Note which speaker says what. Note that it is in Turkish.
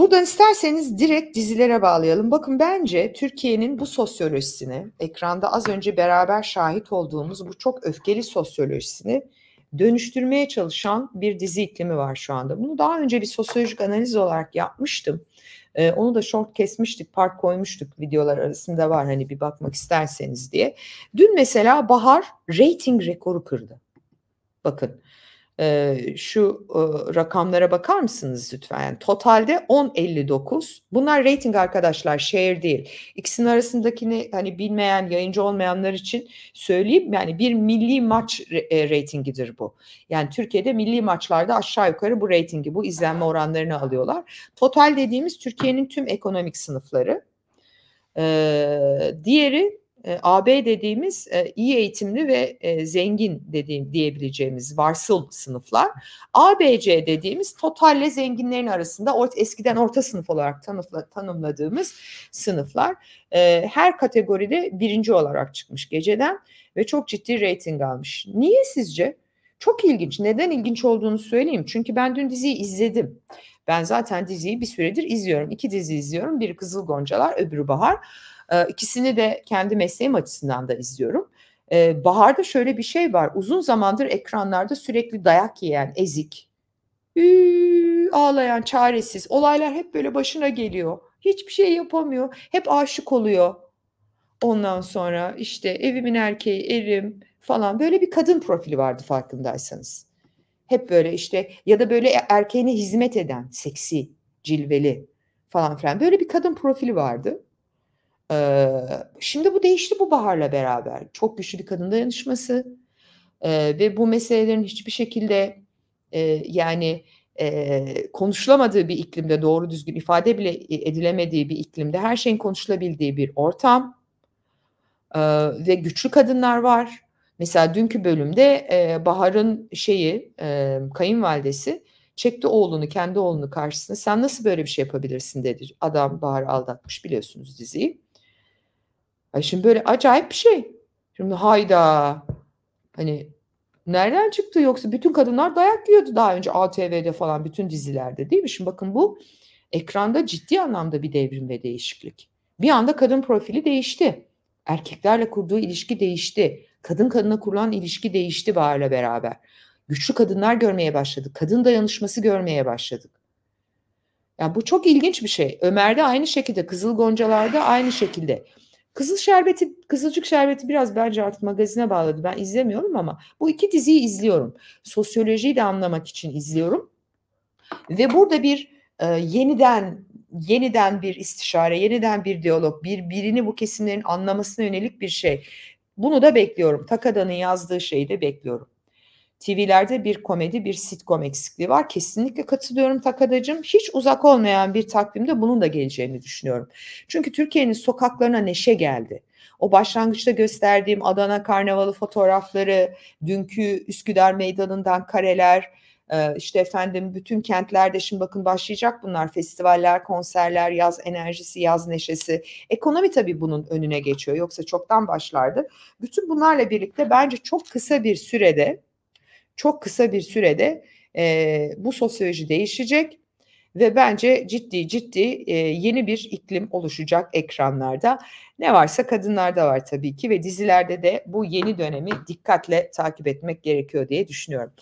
Speaker 1: Buradan isterseniz direkt dizilere bağlayalım. Bakın bence Türkiye'nin bu sosyolojisini, ekranda az önce beraber şahit olduğumuz bu çok öfkeli sosyolojisini dönüştürmeye çalışan bir dizi iklimi var şu anda. Bunu daha önce bir sosyolojik analiz olarak yapmıştım. Ee, onu da short kesmiştik, park koymuştuk videolar arasında var hani bir bakmak isterseniz diye. Dün mesela Bahar rating rekoru kırdı. Bakın şu rakamlara bakar mısınız lütfen? Yani totalde 10.59. Bunlar rating arkadaşlar, share değil. İkisinin arasındakini hani bilmeyen, yayıncı olmayanlar için söyleyeyim. Yani bir milli maç e, ratingidir bu. Yani Türkiye'de milli maçlarda aşağı yukarı bu ratingi, bu izlenme oranlarını alıyorlar. Total dediğimiz Türkiye'nin tüm ekonomik sınıfları. Ee, diğeri e, AB dediğimiz e, iyi eğitimli ve e, zengin dediğim diyebileceğimiz varsıl sınıflar. ABC dediğimiz totalle zenginlerin arasında or eskiden orta sınıf olarak tanıfla, tanımladığımız sınıflar e, her kategoride birinci olarak çıkmış geceden ve çok ciddi reyting almış. Niye sizce? Çok ilginç. Neden ilginç olduğunu söyleyeyim. Çünkü ben dün diziyi izledim. Ben zaten diziyi bir süredir izliyorum. İki dizi izliyorum. Biri Kızıl Goncalar, öbürü Bahar. E, ikisini de kendi mesleğim açısından da izliyorum. Ee, baharda şöyle bir şey var. Uzun zamandır ekranlarda sürekli dayak yiyen, ezik, ağlayan, çaresiz. Olaylar hep böyle başına geliyor. Hiçbir şey yapamıyor. Hep aşık oluyor. Ondan sonra işte evimin erkeği, erim falan böyle bir kadın profili vardı farkındaysanız. Hep böyle işte ya da böyle e, erkeğine hizmet eden, seksi, cilveli falan filan böyle bir kadın profili vardı şimdi bu değişti bu baharla beraber. Çok güçlü bir kadın dayanışması ve bu meselelerin hiçbir şekilde yani konuşulamadığı bir iklimde doğru düzgün ifade bile e, edilemediği bir iklimde her şeyin konuşulabildiği bir ortam ve güçlü kadınlar var. Mesela dünkü bölümde Bahar'ın şeyi e, kayınvalidesi çekti oğlunu kendi oğlunu karşısına sen nasıl böyle bir şey yapabilirsin dedi. Adam Bahar aldatmış biliyorsunuz diziyi. Ay şimdi böyle acayip bir şey. Şimdi hayda. Hani nereden çıktı yoksa bütün kadınlar dayak yiyordu daha önce ATV'de falan bütün dizilerde değil mi? Şimdi bakın bu ekranda ciddi anlamda bir devrim ve değişiklik. Bir anda kadın profili değişti. Erkeklerle kurduğu ilişki değişti. Kadın kadına kurulan ilişki değişti Bahar'la beraber. Güçlü kadınlar görmeye başladık. Kadın dayanışması görmeye başladık. Ya yani bu çok ilginç bir şey. Ömer'de aynı şekilde, Kızıl Goncalar'da aynı şekilde. Kızıl Şerbeti, Kızılcık Şerbeti biraz bence artık magazine bağladı. Ben izlemiyorum ama bu iki diziyi izliyorum. Sosyolojiyi de anlamak için izliyorum. Ve burada bir e, yeniden yeniden bir istişare, yeniden bir diyalog, bir birini bu kesimlerin anlamasına yönelik bir şey. Bunu da bekliyorum. Takada'nın yazdığı şeyi de bekliyorum. TV'lerde bir komedi, bir sitcom eksikliği var. Kesinlikle katılıyorum Takadacığım. Hiç uzak olmayan bir takvimde bunun da geleceğini düşünüyorum. Çünkü Türkiye'nin sokaklarına neşe geldi. O başlangıçta gösterdiğim Adana Karnavalı fotoğrafları, dünkü Üsküdar Meydanı'ndan kareler, e, işte efendim bütün kentlerde şimdi bakın başlayacak bunlar festivaller, konserler, yaz enerjisi, yaz neşesi. Ekonomi tabii bunun önüne geçiyor yoksa çoktan başlardı. Bütün bunlarla birlikte bence çok kısa bir sürede çok kısa bir sürede e, bu sosyoloji değişecek ve bence ciddi ciddi e, yeni bir iklim oluşacak ekranlarda. Ne varsa kadınlarda var tabii ki ve dizilerde de bu yeni dönemi dikkatle takip etmek gerekiyor diye düşünüyorum.